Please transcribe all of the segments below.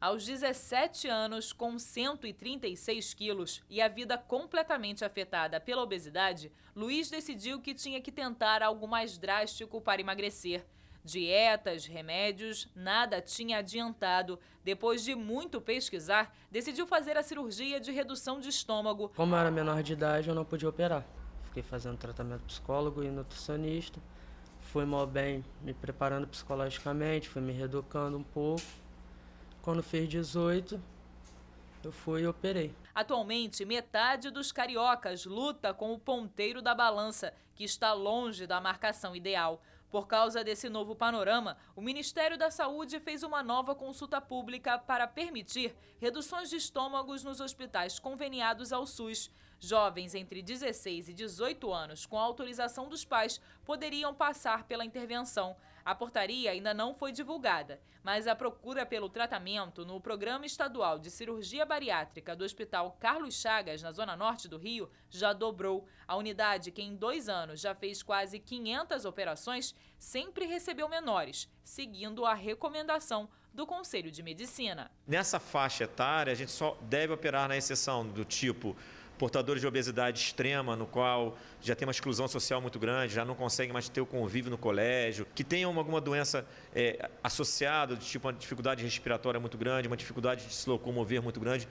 aos 17 anos, com 136 quilos e a vida completamente afetada pela obesidade, Luiz decidiu que tinha que tentar algo mais drástico para emagrecer. Dietas, remédios, nada tinha adiantado. Depois de muito pesquisar, decidiu fazer a cirurgia de redução de estômago. Como eu era menor de idade, eu não podia operar. Fiquei fazendo tratamento psicólogo e nutricionista. Fui mal bem me preparando psicologicamente, fui me reeducando um pouco quando fez 18, eu fui e operei. Atualmente, metade dos cariocas luta com o ponteiro da balança, que está longe da marcação ideal. Por causa desse novo panorama, o Ministério da Saúde fez uma nova consulta pública para permitir reduções de estômagos nos hospitais conveniados ao SUS. Jovens entre 16 e 18 anos, com autorização dos pais, poderiam passar pela intervenção. A portaria ainda não foi divulgada, mas a procura pelo tratamento no Programa Estadual de Cirurgia Bariátrica do Hospital Carlos Chagas, na Zona Norte do Rio, já dobrou. A unidade, que em dois anos já fez quase 500 operações, sempre recebeu menores, seguindo a recomendação do Conselho de Medicina. Nessa faixa etária, a gente só deve operar na exceção do tipo portadores de obesidade extrema, no qual já tem uma exclusão social muito grande, já não conseguem mais ter o convívio no colégio, que tenham alguma doença é, associada, tipo uma dificuldade respiratória muito grande, uma dificuldade de se locomover muito grande,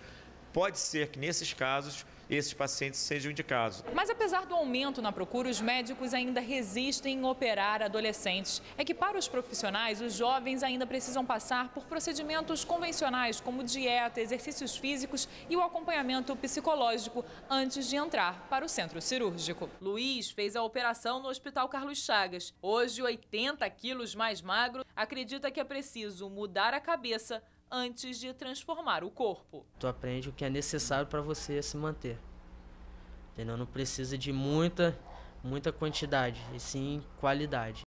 pode ser que nesses casos esses pacientes sejam indicados. Mas apesar do aumento na procura, os médicos ainda resistem em operar adolescentes. É que para os profissionais, os jovens ainda precisam passar por procedimentos convencionais, como dieta, exercícios físicos e o acompanhamento psicológico antes de entrar para o centro cirúrgico. Luiz fez a operação no Hospital Carlos Chagas. Hoje, 80 quilos mais magro, acredita que é preciso mudar a cabeça antes de transformar o corpo. Tu aprende o que é necessário para você se manter. Entendeu? Não precisa de muita, muita quantidade, e sim qualidade.